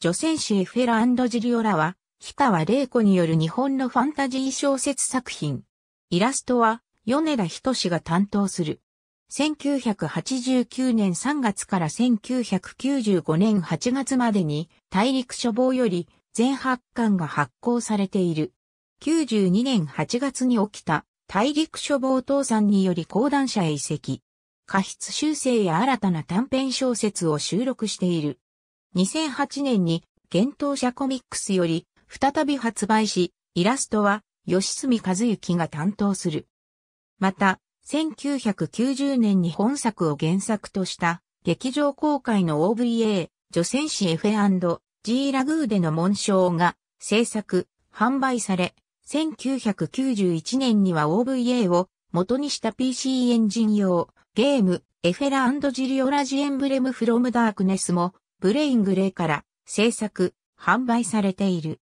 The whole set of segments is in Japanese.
女戦士エフェラジリオラは、日川玲子による日本のファンタジー小説作品。イラストは、米田仁が担当する。1989年3月から1995年8月までに、大陸処房より全発巻が発行されている。92年8月に起きた、大陸処房倒産により講談社へ移籍。過失修正や新たな短編小説を収録している。2008年に、幻冬舎コミックスより、再び発売し、イラストは、吉住和幸が担当する。また、1990年に本作を原作とした、劇場公開の OVA、女戦士ジ g ラグーでの紋章が、制作、販売され、1991年には OVA を元にした PC エンジン用ゲームエフェラジリオラジエンブレムフロムダークネスもブレイングレイから制作、販売されている。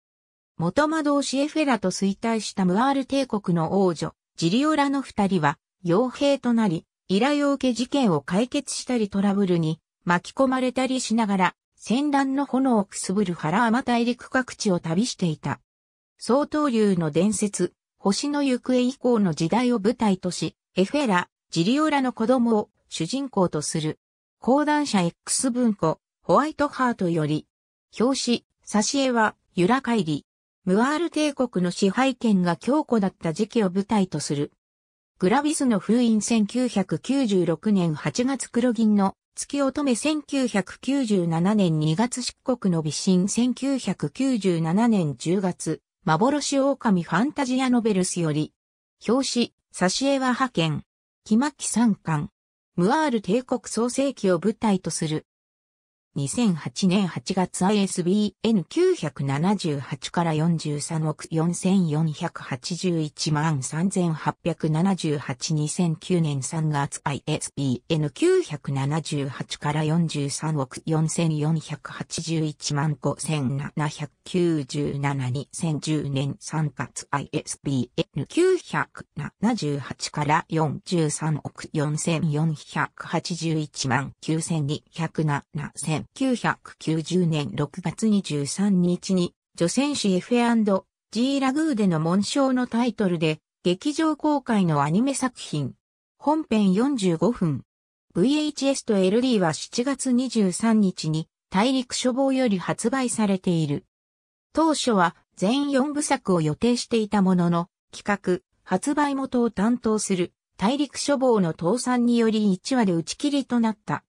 元魔導士エフェラと衰退したムアール帝国の王女、ジリオラの二人は、傭兵となり、依頼を受け事件を解決したりトラブルに巻き込まれたりしながら、戦乱の炎をくすぶる原天大陸各地を旅していた。総統流の伝説、星の行方以降の時代を舞台とし、エフェラ、ジリオラの子供を主人公とする。講談社 X 文庫、ホワイトハートより、表紙、挿絵は、らかいり。ムアール帝国の支配権が強固だった時期を舞台とする。グラビスの封印1996年8月黒銀の月乙女1997年2月漆黒の美神1997年10月幻狼ファンタジアノベルスより表紙、挿絵は派遣。木巻三巻。ムアール帝国創世記を舞台とする。2008年8月 ISBN 978から43億4481万38782009年3月 ISBN 978から43億4481万5797に2010年3月 ISBN 978から43億4481万9207 1990年6月23日に、女戦士 F&G ラグーでの紋章のタイトルで、劇場公開のアニメ作品。本編45分。VHS と LD は7月23日に大陸処方より発売されている。当初は全4部作を予定していたものの、企画、発売元を担当する大陸処方の倒産により1話で打ち切りとなった。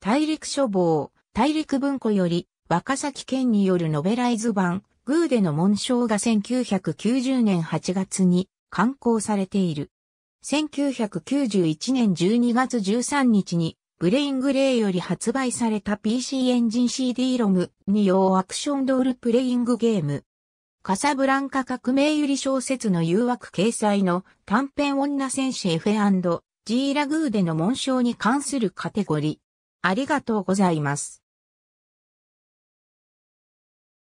大陸処方、大陸文庫より、若崎県によるノベライズ版、グーデの紋章が1990年8月に刊行されている。1991年12月13日に、ブレイングレーより発売された PC エンジン CD ロムに用アクションドールプレイングゲーム。カサブランカ革命ゆり小説の誘惑掲載の短編女戦士 F&G ラグーデの紋章に関するカテゴリありがとうございます。